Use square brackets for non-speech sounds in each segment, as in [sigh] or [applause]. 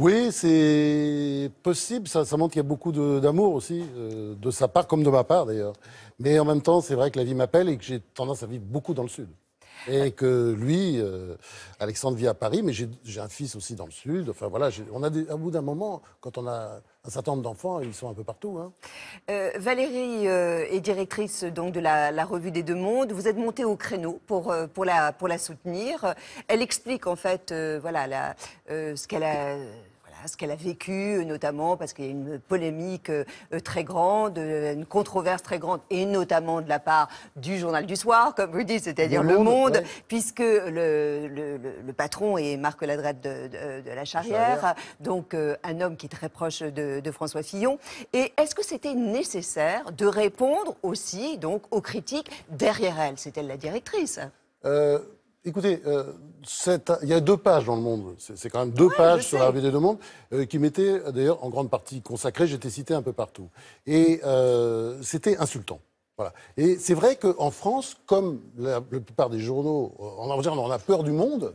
Oui, c'est possible. Ça, montre qu'il y a beaucoup d'amour aussi, euh, de sa part comme de ma part d'ailleurs. Mais en même temps, c'est vrai que la vie m'appelle et que j'ai tendance à vivre beaucoup dans le Sud. Et que lui, euh, Alexandre vit à Paris, mais j'ai un fils aussi dans le Sud. Enfin voilà, on a à bout d'un moment, quand on a un certain nombre d'enfants, ils sont un peu partout. Hein. Euh, Valérie euh, est directrice donc de la, revue des Deux Mondes. Vous êtes montée au créneau pour, pour, la, pour la soutenir. Elle explique en fait voilà, ce qu'elle a ce qu'elle a vécu, notamment parce qu'il y a une polémique euh, euh, très grande, euh, une controverse très grande, et notamment de la part du journal du soir, comme vous dites, c'est-à-dire Le Monde, puisque le, patron est Marc Ladrette de, la Charrière, donc un homme qui est très proche de, François Fillon. Et est-ce que c'était nécessaire de répondre aussi donc aux critiques derrière elle C'était la directrice. Écoutez, euh, il y a deux pages dans le monde. C'est quand même deux pages sur la vie des monde euh, qui m'étaient euh, d'ailleurs en grande partie consacrées. J'étais cité un peu partout. Et c'était insultant. Voilà. Et c'est vrai qu'en France, comme la, plupart des journaux, on, on a peur du monde,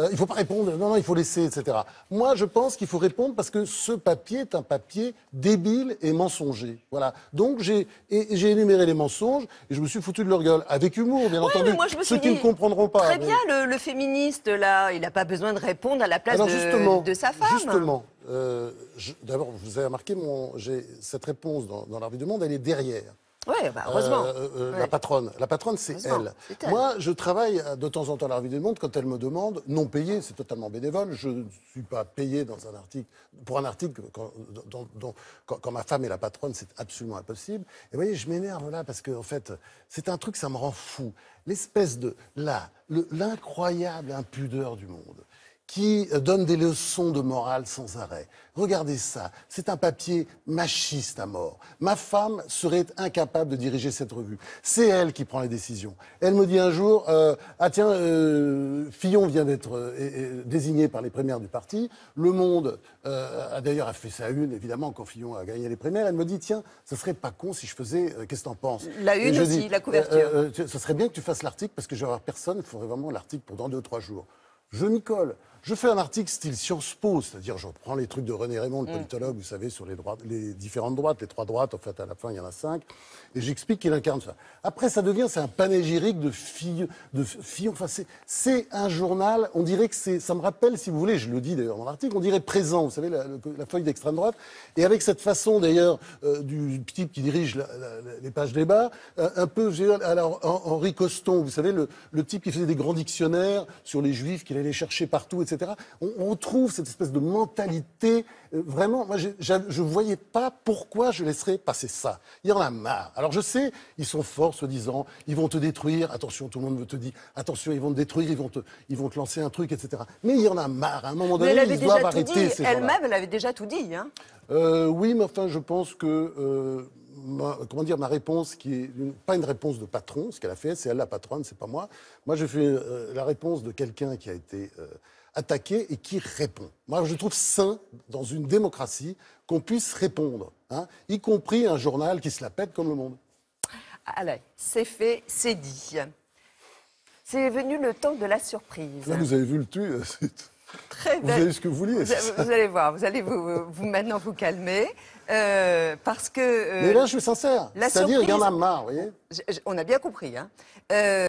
euh, il ne faut pas répondre, non, non, il faut laisser, etc. Moi, je pense qu'il faut répondre parce que ce papier est un papier débile et mensonger. Voilà. Donc, j'ai énuméré les mensonges et je me suis foutu de leur gueule. Avec humour, bien entendu. moi, je me ceux qui ne comprendront pas. Très bien, le, féministe, là, il n'a pas besoin de répondre à la place de, sa femme. Justement. Euh, d'abord, vous avez remarqué, mon, cette réponse dans, dans l'Arbitre du Monde, elle est derrière. Ouais, bah, heureusement. Euh, euh, euh, la patronne, la patronne, c'est elle. Moi, je travaille de temps en temps à la Revue du Monde quand elle me demande, non payé, c'est totalement bénévole. Je ne suis pas payé dans un article pour un article quand, ma femme est la patronne, c'est absolument impossible. Et vous voyez, je m'énerve là parce que en fait, c'est un truc, ça me rend fou. L'espèce de là, l'incroyable impudeur du monde qui euh, donne des leçons de morale sans arrêt. Regardez ça, c'est un papier machiste à mort. Ma femme serait incapable de diriger cette revue. C'est elle qui prend les décisions. Elle me dit un jour, euh, ah tiens, euh, Fillon vient d'être désigné par les primaires du parti. Le Monde a d'ailleurs fait sa une, évidemment, quand Fillon a gagné les primaires. Elle me dit, tiens, ce serait pas con si je faisais, qu'est-ce que t'en penses La une aussi, la couverture. Ce serait bien que tu fasses l'article parce que je vais avoir personne. Il faudrait vraiment l'article pour dans deux ou trois jours je m'y colle. Je fais un article style Sciences Po, c'est-à-dire je reprends les trucs de René Raymond, le mm. politologue, vous savez, sur les, les différentes droites, les trois droites, en fait, à la fin, il y en a cinq, et j'explique qu'il incarne ça. Après, ça devient, c'est un panégyrique de filles, de filles, enfin, c'est un journal, on dirait que c'est, ça me rappelle, si vous voulez, je le dis d'ailleurs dans l'article, on dirait présent, vous savez, la, feuille d'extrême droite, et avec cette façon d'ailleurs euh, du type qui dirige les pages débat, euh, un peu, alors, Henri Coston, vous savez, le, type qui faisait des grands dictionnaires sur les juifs qui les chercher partout, etc. On, trouve cette espèce de mentalité. Euh, vraiment, moi, je ne voyais pas pourquoi je laisserais passer ça. Il y en a marre. Alors, je sais, ils sont forts, soi-disant. Ils vont te détruire. Attention, tout le monde te dit, attention, ils vont te détruire, ils vont te, ils vont te lancer un truc, etc. Mais il y en a marre. À un moment donné, elle ils arrêter Elle-même, elle avait déjà tout dit. Hein. Euh, oui, mais enfin, je pense que... Euh, comment dire, ma réponse qui est pas une réponse de patron, ce qu'elle a fait, c'est elle la patronne, c'est pas moi. Moi, je fais euh, la réponse de quelqu'un qui a été euh, attaqué et qui répond. Moi, je trouve sain dans une démocratie qu'on puisse répondre, hein, y compris un journal qui se la pète comme Le Monde. Allez, c'est fait, c'est dit. C'est venu le temps de la surprise. Là, vous avez vu le tu. Euh, [laughs] Très vous Vous avez ce que vous voulez. Vous, vous allez voir, vous allez vous, vous maintenant vous calmer. Euh, parce que. Euh, Mais là, je suis sincère. C'est-à-dire, il y en a marre, vous voyez. on a bien compris. Hein. Euh,